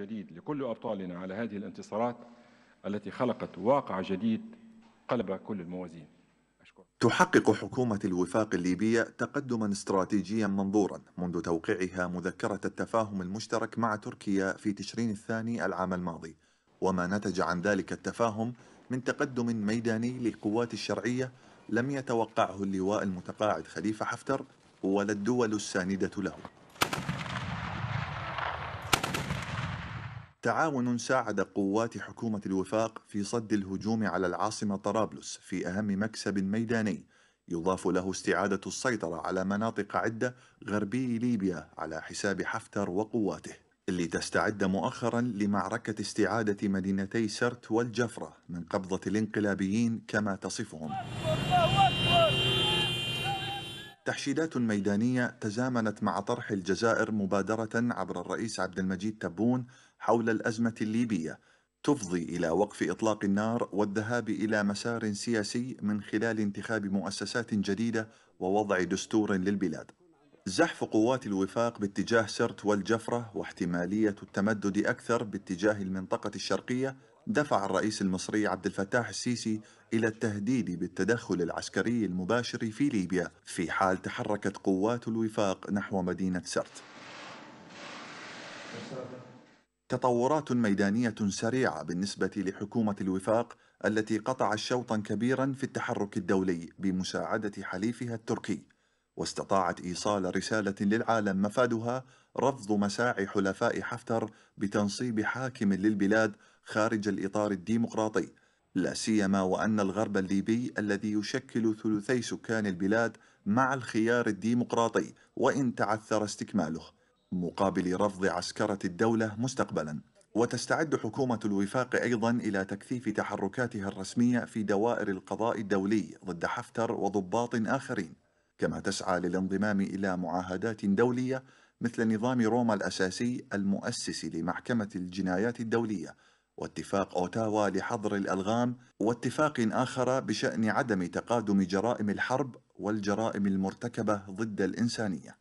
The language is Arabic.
جديد لكل أبطالنا على هذه الانتصارات التي خلقت واقع جديد قلب كل الموازين تحقق حكومة الوفاق الليبية تقدما استراتيجيا منظورا منذ توقيعها مذكرة التفاهم المشترك مع تركيا في تشرين الثاني العام الماضي وما نتج عن ذلك التفاهم من تقدم ميداني للقوات الشرعية لم يتوقعه اللواء المتقاعد خليفة حفتر ولا الدول الساندة له تعاون ساعد قوات حكومة الوفاق في صد الهجوم على العاصمة طرابلس في أهم مكسب ميداني يضاف له استعادة السيطرة على مناطق عدة غربي ليبيا على حساب حفتر وقواته اللي تستعد مؤخرا لمعركة استعادة مدينتي سرت والجفرة من قبضة الانقلابيين كما تصفهم تحشيدات ميدانية تزامنت مع طرح الجزائر مبادرة عبر الرئيس عبد المجيد تبون حول الأزمة الليبية تفضي إلى وقف إطلاق النار والذهاب إلى مسار سياسي من خلال انتخاب مؤسسات جديدة ووضع دستور للبلاد زحف قوات الوفاق باتجاه سرت والجفرة واحتمالية التمدد أكثر باتجاه المنطقة الشرقية دفع الرئيس المصري عبد الفتاح السيسي إلى التهديد بالتدخل العسكري المباشر في ليبيا في حال تحركت قوات الوفاق نحو مدينة سرت تطورات ميدانية سريعة بالنسبة لحكومة الوفاق التي قطعت شوطا كبيرا في التحرك الدولي بمساعدة حليفها التركي واستطاعت إيصال رسالة للعالم مفادها رفض مساعي حلفاء حفتر بتنصيب حاكم للبلاد خارج الإطار الديمقراطي لا سيما وأن الغرب الليبي الذي يشكل ثلثي سكان البلاد مع الخيار الديمقراطي وإن تعثر استكماله مقابل رفض عسكرة الدولة مستقبلا وتستعد حكومة الوفاق أيضا إلى تكثيف تحركاتها الرسمية في دوائر القضاء الدولي ضد حفتر وضباط آخرين كما تسعى للانضمام إلى معاهدات دولية مثل نظام روما الأساسي المؤسس لمحكمة الجنايات الدولية واتفاق أوتاوا لحظر الألغام واتفاق آخر بشأن عدم تقادم جرائم الحرب والجرائم المرتكبة ضد الإنسانية